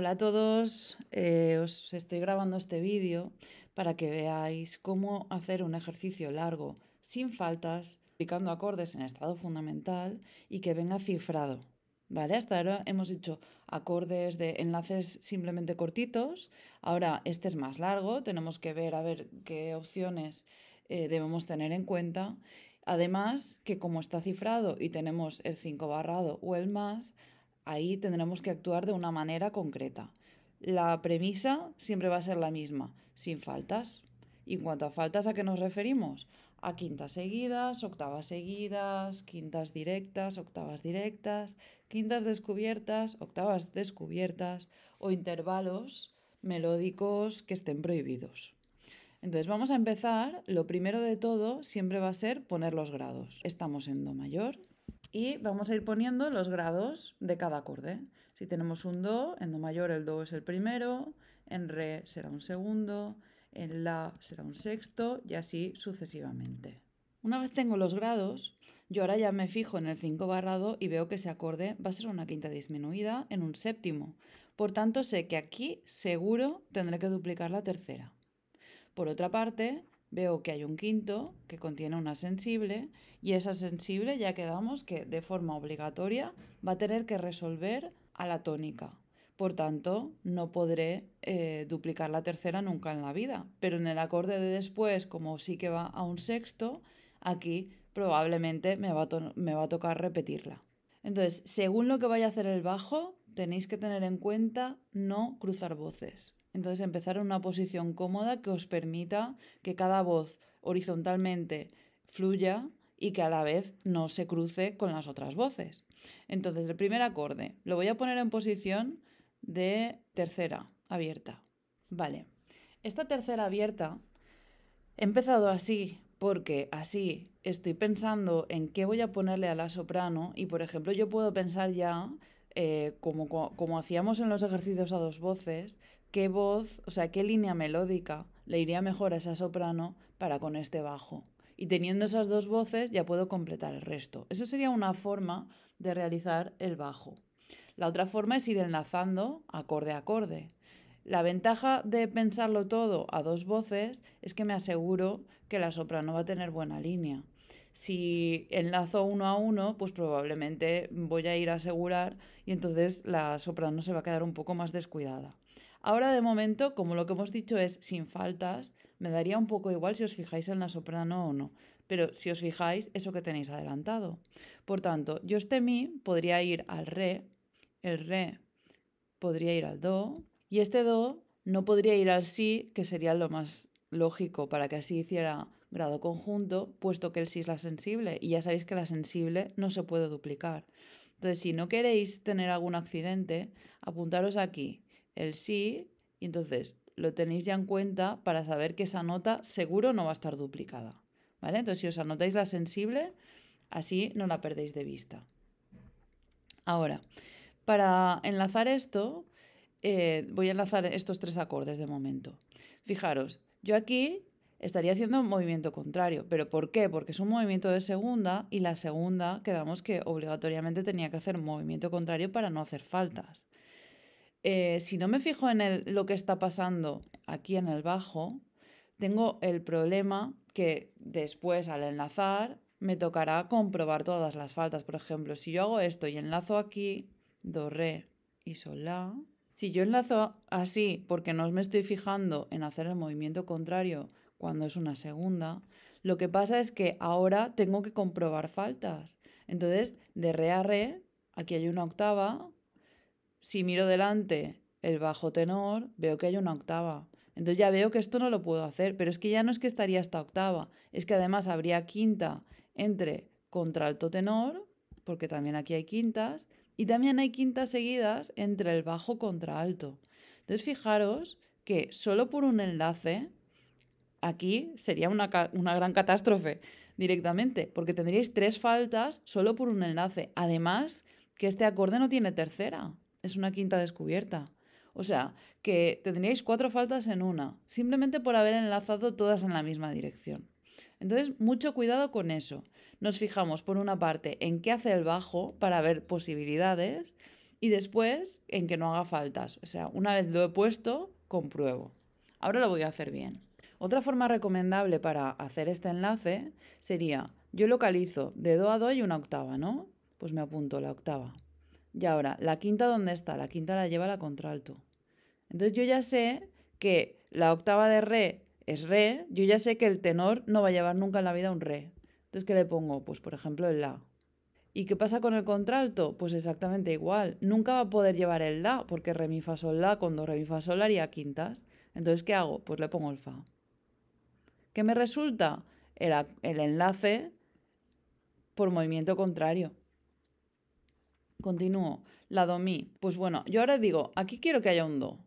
Hola a todos, eh, os estoy grabando este vídeo para que veáis cómo hacer un ejercicio largo sin faltas, aplicando acordes en estado fundamental y que venga cifrado. Hasta ahora hemos hecho acordes de enlaces simplemente cortitos, ahora este es más largo, tenemos que ver a ver qué opciones eh, debemos tener en cuenta Además, que como está cifrado y tenemos el 5 barrado o el más, Ahí tendremos que actuar de una manera concreta. La premisa siempre va a ser la misma, sin faltas. Y en cuanto a faltas, ¿a qué nos referimos? A quintas seguidas, octavas seguidas, quintas directas, octavas directas, quintas descubiertas, octavas descubiertas o intervalos melódicos que estén prohibidos. Entonces vamos a empezar, lo primero de todo siempre va a ser poner los grados. Estamos en Do mayor, y vamos a ir poniendo los grados de cada acorde. Si tenemos un do, en do mayor el do es el primero, en re será un segundo, en la será un sexto y así sucesivamente. Una vez tengo los grados, yo ahora ya me fijo en el 5 barrado y veo que ese acorde va a ser una quinta disminuida en un séptimo. Por tanto, sé que aquí seguro tendré que duplicar la tercera. Por otra parte, veo que hay un quinto que contiene una sensible y esa sensible ya quedamos que de forma obligatoria va a tener que resolver a la tónica. Por tanto, no podré eh, duplicar la tercera nunca en la vida. Pero en el acorde de después, como sí que va a un sexto, aquí probablemente me va me va a tocar repetirla. Entonces, según lo que vaya a hacer el bajo, tenéis que tener en cuenta no cruzar voces. Entonces empezar en una posición cómoda que os permita que cada voz horizontalmente fluya y que a la vez no se cruce con las otras voces. Entonces el primer acorde lo voy a poner en posición de tercera abierta. Vale. Esta tercera abierta he empezado así porque así estoy pensando en qué voy a ponerle a la soprano y por ejemplo yo puedo pensar ya eh, como, como, hacíamos en los ejercicios a dos voces, qué voz, o sea, qué línea melódica le iría mejor a esa soprano para con este bajo. Y teniendo esas dos voces ya puedo completar el resto. Eso sería una forma de realizar el bajo. La otra forma es ir enlazando acorde a acorde. La ventaja de pensarlo todo a dos voces es que me aseguro que la soprano va a tener buena línea. Si enlazo uno a uno, pues probablemente voy a ir a asegurar y entonces la soprano se va a quedar un poco más descuidada. Ahora de momento, como lo que hemos dicho es sin faltas, me daría un poco igual si os fijáis en la soprano o no, pero si os fijáis, eso que tenéis adelantado. Por tanto, yo este mi podría ir al re, el re podría ir al do, y este do no podría ir al si, que sería lo más lógico para que así hiciera grado conjunto, puesto que el si es la sensible, y ya sabéis que la sensible no se puede duplicar. Entonces, si no queréis tener algún accidente, apuntaros aquí el sí, y entonces lo tenéis ya en cuenta para saber que esa nota seguro no va a estar duplicada. ¿Vale? Entonces, si os anotáis la sensible, así no la perdéis de vista. Ahora, para enlazar esto, eh, voy a enlazar estos tres acordes de momento. Fijaros, yo aquí estaría haciendo un movimiento contrario, pero ¿por qué? Porque es un movimiento de segunda y la segunda quedamos que obligatoriamente tenía que hacer movimiento contrario para no hacer faltas. Eh, si no me fijo en lo que está pasando aquí en el bajo, tengo el problema que después al enlazar me tocará comprobar todas las faltas. Por ejemplo, si yo hago esto y enlazo aquí, do, re y sol, la, si yo enlazo así porque no me estoy fijando en hacer el movimiento contrario cuando es una segunda, lo que pasa es que ahora tengo que comprobar faltas. Entonces, de re a re, aquí hay una octava, si miro delante el bajo tenor, veo que hay una octava. Entonces ya veo que esto no lo puedo hacer, pero es que ya no es que estaría esta octava, es que además habría quinta entre contralto tenor, porque también aquí hay quintas, y también hay quintas seguidas entre el bajo contralto. Entonces fijaros que solo por un enlace, aquí sería una, una gran catástrofe directamente, porque tendríais tres faltas solo por un enlace. Además, que este acorde no tiene tercera es una quinta descubierta. O sea, que tendríais cuatro faltas en una, simplemente por haber enlazado todas en la misma dirección. Entonces, mucho cuidado con eso. Nos fijamos, por una parte, en qué hace el bajo para ver posibilidades y después en que no haga faltas. O sea, una vez lo he puesto, compruebo. Ahora lo voy a hacer bien. Otra forma recomendable para hacer este enlace sería, yo localizo de do a do y una octava, ¿no? Pues me apunto la octava. Y ahora, ¿la quinta dónde está? La quinta la lleva la contralto. Entonces yo ya sé que la octava de re es re, yo ya sé que el tenor no va a llevar nunca en la vida un re. Entonces, ¿qué le pongo? Pues, por ejemplo, el la. ¿Y qué pasa con el contralto? Pues exactamente igual. Nunca va a poder llevar el la, porque re, mi, fa, sol, la, cuando re, mi, fa, sol haría quintas. Entonces, ¿qué hago? Pues le pongo el fa. ¿Qué me resulta? el, el enlace por movimiento contrario. Continúo. La do mi. Pues bueno, yo ahora digo, aquí quiero que haya un do.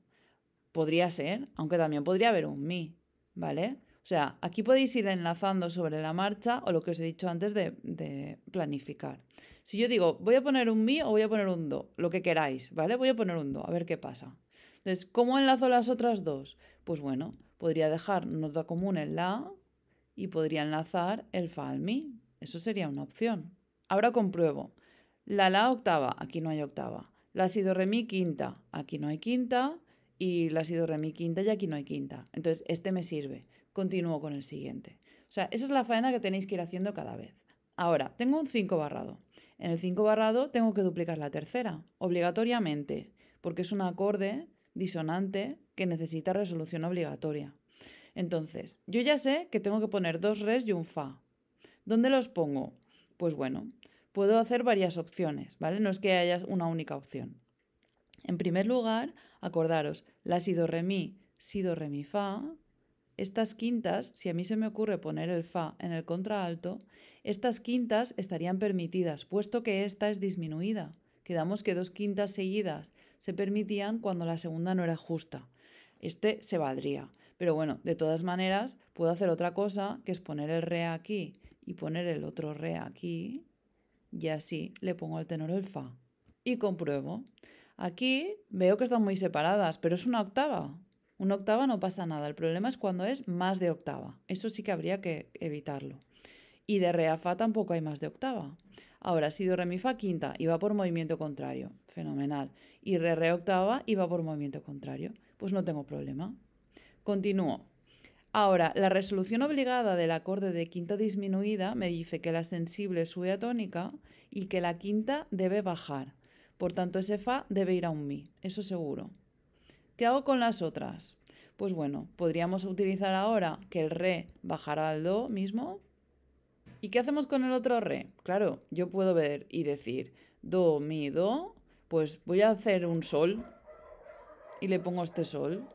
Podría ser, aunque también podría haber un mi, ¿vale? O sea, aquí podéis ir enlazando sobre la marcha o lo que os he dicho antes de, de, planificar. Si yo digo, voy a poner un mi o voy a poner un do, lo que queráis, ¿vale? Voy a poner un do, a ver qué pasa. Entonces, ¿cómo enlazo las otras dos? Pues bueno, podría dejar nota común en la y podría enlazar el fa al mi. Eso sería una opción. Ahora compruebo. La La octava, aquí no hay octava. La ha sido Re Mi quinta, aquí no hay quinta. Y la ha sido Re Mi quinta y aquí no hay quinta. Entonces, este me sirve. Continúo con el siguiente. O sea, esa es la faena que tenéis que ir haciendo cada vez. Ahora, tengo un 5 barrado. En el 5 barrado tengo que duplicar la tercera, obligatoriamente, porque es un acorde disonante que necesita resolución obligatoria. Entonces, yo ya sé que tengo que poner dos res y un fa. ¿Dónde los pongo? Pues bueno, puedo hacer varias opciones, ¿vale? No es que haya una única opción. En primer lugar, acordaros, la si do re mi, si do re mi fa, estas quintas, si a mí se me ocurre poner el fa en el contraalto, estas quintas estarían permitidas, puesto que esta es disminuida. Quedamos que dos quintas seguidas se permitían cuando la segunda no era justa. Este se valdría. Pero bueno, de todas maneras, puedo hacer otra cosa, que es poner el re aquí y poner el otro re aquí, y así le pongo el tenor el fa y compruebo. Aquí veo que están muy separadas, pero es una octava. Una octava no pasa nada, el problema es cuando es más de octava. Eso sí que habría que evitarlo. Y de re a fa tampoco hay más de octava. Ahora, si do re mi fa quinta y va por movimiento contrario, fenomenal. Y re re octava y va por movimiento contrario, pues no tengo problema. Continúo. Ahora, la resolución obligada del acorde de quinta disminuida me dice que la sensible sube a tónica y que la quinta debe bajar. Por tanto, ese fa debe ir a un mi, eso seguro. ¿Qué hago con las otras? Pues bueno, podríamos utilizar ahora que el re bajará al do mismo. ¿Y qué hacemos con el otro re? Claro, yo puedo ver y decir do, mi, do, pues voy a hacer un sol y le pongo este sol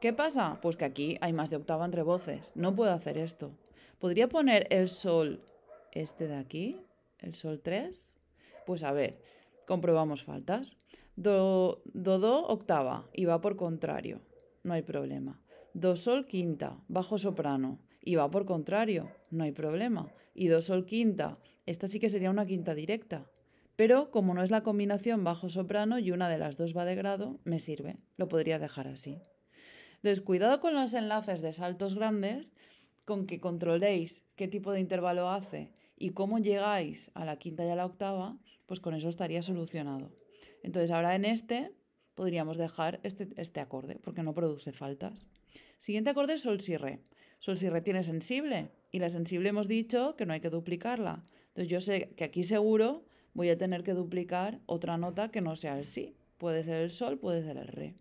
¿Qué pasa? Pues que aquí hay más de octava entre voces. No puedo hacer esto. ¿Podría poner el sol este de aquí? ¿El sol 3? Pues a ver, comprobamos faltas. Do, do, do octava y va por contrario. No hay problema. Do sol quinta, bajo soprano y va por contrario. No hay problema. Y do sol quinta, esta sí que sería una quinta directa. Pero como no es la combinación bajo soprano y una de las dos va de grado, me sirve. Lo podría dejar así. Entonces, cuidado con los enlaces de saltos grandes, con que controléis qué tipo de intervalo hace y cómo llegáis a la quinta y a la octava, pues con eso estaría solucionado. Entonces, ahora en este podríamos dejar este, este acorde, porque no produce faltas. Siguiente acorde es Sol Si Re. Sol Si Re tiene sensible, y la sensible hemos dicho que no hay que duplicarla. Entonces yo sé que aquí seguro voy a tener que duplicar otra nota que no sea el Si. Puede ser el Sol, puede ser el Re.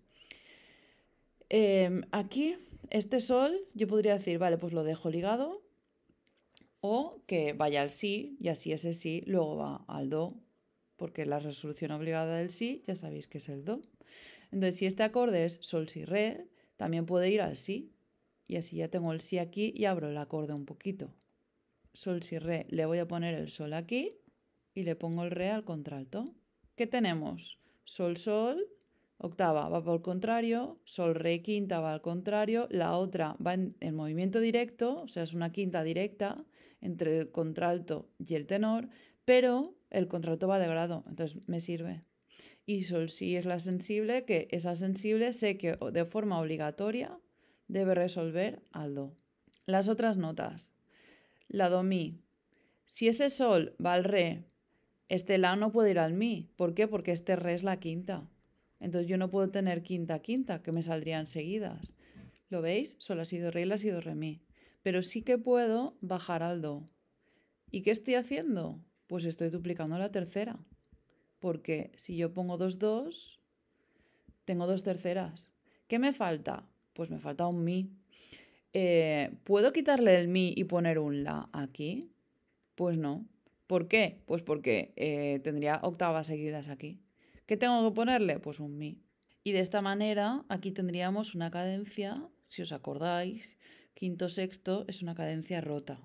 Em, aquí, este sol, yo podría decir, vale, pues lo dejo ligado o que vaya al sí y así ese sí luego va al do, porque la resolución obligada del sí ya sabéis que es el do. Entonces, si este acorde es sol, si, re, también puede ir al sí y así ya tengo el sí aquí y abro el acorde un poquito. Sol, si, re, le voy a poner el sol aquí y le pongo el re al contralto. ¿Qué tenemos? Sol, sol, Octava va por el contrario, sol, re, quinta va al contrario, la otra va en, movimiento directo, o sea, es una quinta directa entre el contralto y el tenor, pero el contralto va de grado, entonces me sirve. Y sol si es la sensible, que esa sensible sé que de forma obligatoria debe resolver al do. Las otras notas. La do mi. Si ese sol va al re, este la no puede ir al mi. ¿Por qué? Porque este re es la quinta. Entonces yo no puedo tener quinta, quinta, que me saldrían seguidas. ¿Lo veis? Solo ha sido re y la sido re mi. Pero sí que puedo bajar al do. ¿Y qué estoy haciendo? Pues estoy duplicando la tercera. Porque si yo pongo dos dos, tengo dos terceras. ¿Qué me falta? Pues me falta un mi. Eh, ¿Puedo quitarle el mi y poner un la aquí? Pues no. ¿Por qué? Pues porque eh, tendría octavas seguidas aquí. ¿Qué tengo que ponerle? Pues un mi. Y de esta manera aquí tendríamos una cadencia, si os acordáis, quinto, sexto es una cadencia rota.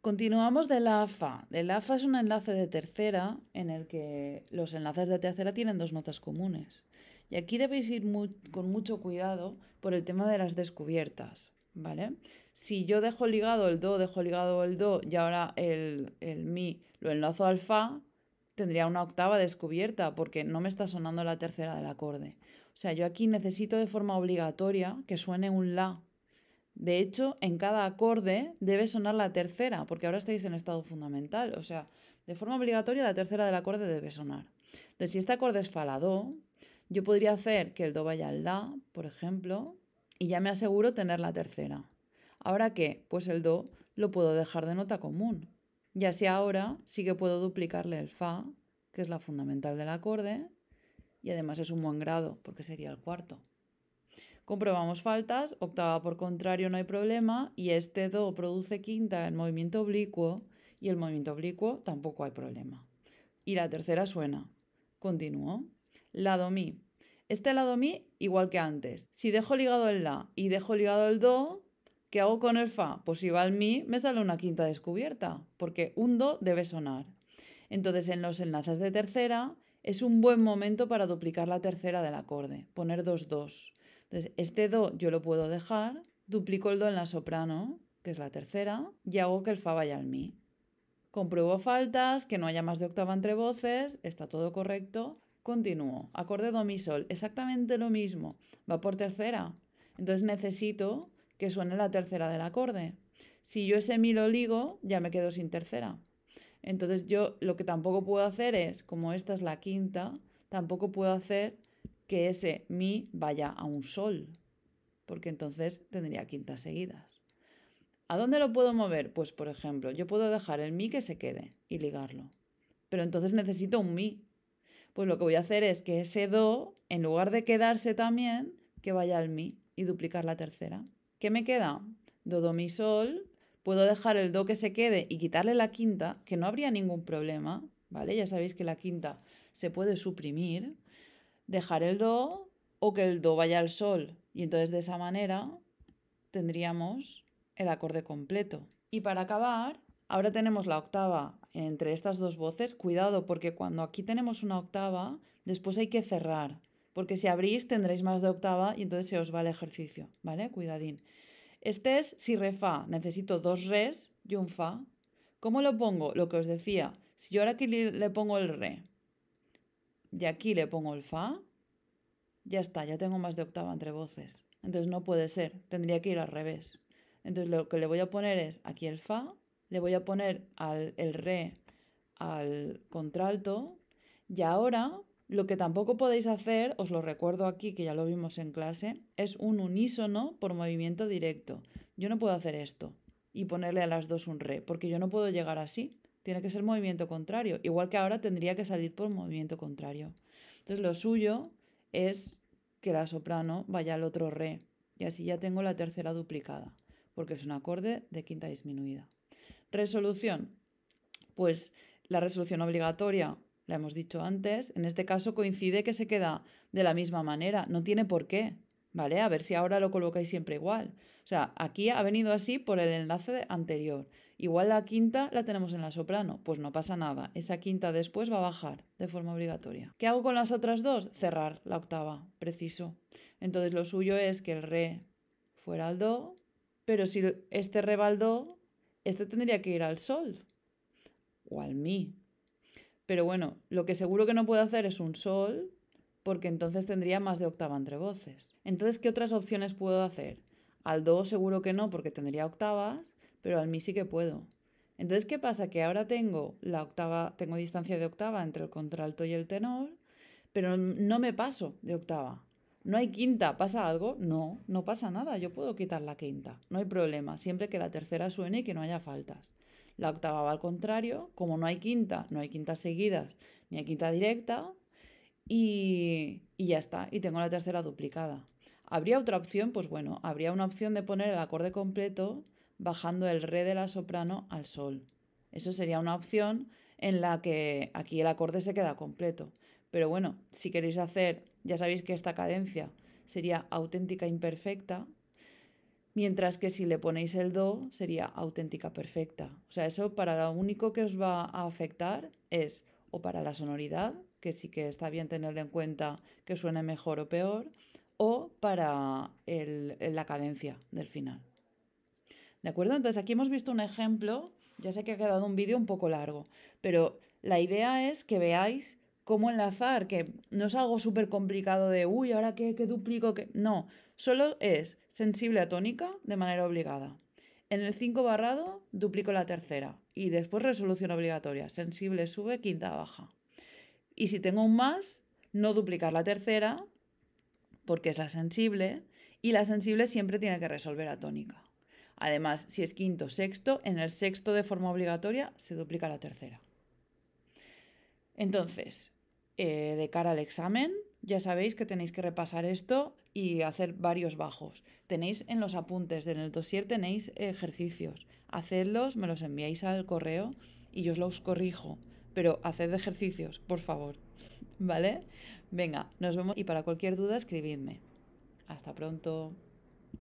Continuamos del AFA. El AFA es un enlace de tercera en el que los enlaces de tercera tienen dos notas comunes. Y aquí debéis ir con mucho cuidado por el tema de las descubiertas, ¿vale? Si yo dejo ligado el do, dejo ligado el do y ahora el, el mi lo enlazo al fa, tendría una octava descubierta porque no me está sonando la tercera del acorde. O sea, yo aquí necesito de forma obligatoria que suene un la. De hecho, en cada acorde debe sonar la tercera, porque ahora estáis en estado fundamental. O sea, de forma obligatoria la tercera del acorde debe sonar. Entonces, si este acorde es fa, la, do, yo podría hacer que el do vaya al la, por ejemplo, y ya me aseguro tener la tercera. ¿Ahora qué? Pues el do lo puedo dejar de nota común. Y así ahora sí que puedo duplicarle el fa, que es la fundamental del acorde, y además es un buen grado, porque sería el cuarto. Comprobamos faltas, octava por contrario no hay problema, y este do produce quinta en movimiento oblicuo, y el movimiento oblicuo tampoco hay problema. Y la tercera suena. Continúo. La do mi. Este lado mi igual que antes. Si dejo ligado el la y dejo ligado el do, ¿Qué hago con el fa? Pues si va al mi, me sale una quinta descubierta, porque un do debe sonar. Entonces, en los enlaces de tercera, es un buen momento para duplicar la tercera del acorde, poner dos dos. Entonces, este do yo lo puedo dejar, duplico el do en la soprano, que es la tercera, y hago que el fa vaya al mi. Compruebo faltas, que no haya más de octava entre voces, está todo correcto. Continúo. Acorde do mi sol, exactamente lo mismo. Va por tercera. Entonces necesito que suene la tercera del acorde. Si yo ese mi lo ligo, ya me quedo sin tercera. Entonces yo lo que tampoco puedo hacer es, como esta es la quinta, tampoco puedo hacer que ese mi vaya a un sol, porque entonces tendría quintas seguidas. ¿A dónde lo puedo mover? Pues por ejemplo, yo puedo dejar el mi que se quede y ligarlo, pero entonces necesito un mi. Pues lo que voy a hacer es que ese do, en lugar de quedarse también, que vaya al mi y duplicar la tercera. ¿Qué me queda? Do, do, mi, sol. Puedo dejar el do que se quede y quitarle la quinta, que no habría ningún problema, ¿vale? Ya sabéis que la quinta se puede suprimir. Dejar el do o que el do vaya al sol. Y entonces de esa manera tendríamos el acorde completo. Y para acabar, ahora tenemos la octava entre estas dos voces. Cuidado porque cuando aquí tenemos una octava, después hay que cerrar porque si abrís tendréis más de octava y entonces se os va el ejercicio, ¿vale? Cuidadín. Este es si re fa, necesito dos res y un fa. ¿Cómo lo pongo? Lo que os decía, si yo ahora aquí le pongo el re y aquí le pongo el fa, ya está, ya tengo más de octava entre voces. Entonces no puede ser, tendría que ir al revés. Entonces lo que le voy a poner es aquí el fa, le voy a poner al, el re al contralto y ahora lo que tampoco podéis hacer, os lo recuerdo aquí que ya lo vimos en clase, es un unísono por movimiento directo. Yo no puedo hacer esto y ponerle a las dos un re, porque yo no puedo llegar así. Tiene que ser movimiento contrario, igual que ahora tendría que salir por movimiento contrario. Entonces lo suyo es que la soprano vaya al otro re y así ya tengo la tercera duplicada, porque es un acorde de quinta disminuida. Resolución. Pues la resolución obligatoria la hemos dicho antes, en este caso coincide que se queda de la misma manera, no tiene por qué, ¿vale? A ver si ahora lo colocáis siempre igual. O sea, aquí ha venido así por el enlace anterior. Igual la quinta la tenemos en la soprano, pues no pasa nada, esa quinta después va a bajar de forma obligatoria. ¿Qué hago con las otras dos? Cerrar la octava, preciso. Entonces lo suyo es que el re fuera al do, pero si este re va al do, este tendría que ir al sol o al mi, pero bueno, lo que seguro que no puedo hacer es un sol, porque entonces tendría más de octava entre voces. Entonces, ¿qué otras opciones puedo hacer? Al do seguro que no, porque tendría octavas, pero al mi sí que puedo. Entonces, ¿qué pasa? Que ahora tengo la octava, tengo distancia de octava entre el contralto y el tenor, pero no me paso de octava. No hay quinta, ¿pasa algo? No, no pasa nada, yo puedo quitar la quinta, no hay problema, siempre que la tercera suene y que no haya faltas. La octava va al contrario, como no hay quinta, no hay quintas seguidas, ni hay quinta directa, y, y ya está, y tengo la tercera duplicada. ¿Habría otra opción? Pues bueno, habría una opción de poner el acorde completo bajando el re de la soprano al sol. Eso sería una opción en la que aquí el acorde se queda completo. Pero bueno, si queréis hacer, ya sabéis que esta cadencia sería auténtica imperfecta, Mientras que si le ponéis el do sería auténtica perfecta. O sea, eso para lo único que os va a afectar es o para la sonoridad, que sí que está bien tenerlo en cuenta que suene mejor o peor, o para la cadencia del final. ¿De acuerdo? Entonces aquí hemos visto un ejemplo, ya sé que ha quedado un vídeo un poco largo, pero la idea es que veáis cómo enlazar, que no es algo súper complicado de, uy, ahora qué, qué duplico, que... No, Solo es sensible a tónica de manera obligada. En el 5 barrado duplico la tercera y después resolución obligatoria. Sensible sube, quinta baja. Y si tengo un más, no duplicar la tercera porque es la sensible y la sensible siempre tiene que resolver a tónica. Además, si es quinto, sexto, en el sexto de forma obligatoria se duplica la tercera. Entonces, eh, de cara al examen, ya sabéis que tenéis que repasar esto y hacer varios bajos. Tenéis en los apuntes, del el dossier tenéis ejercicios. Hacedlos, me los enviáis al correo y yo os los corrijo. Pero haced ejercicios, por favor. ¿Vale? Venga, nos vemos y para cualquier duda escribidme. Hasta pronto.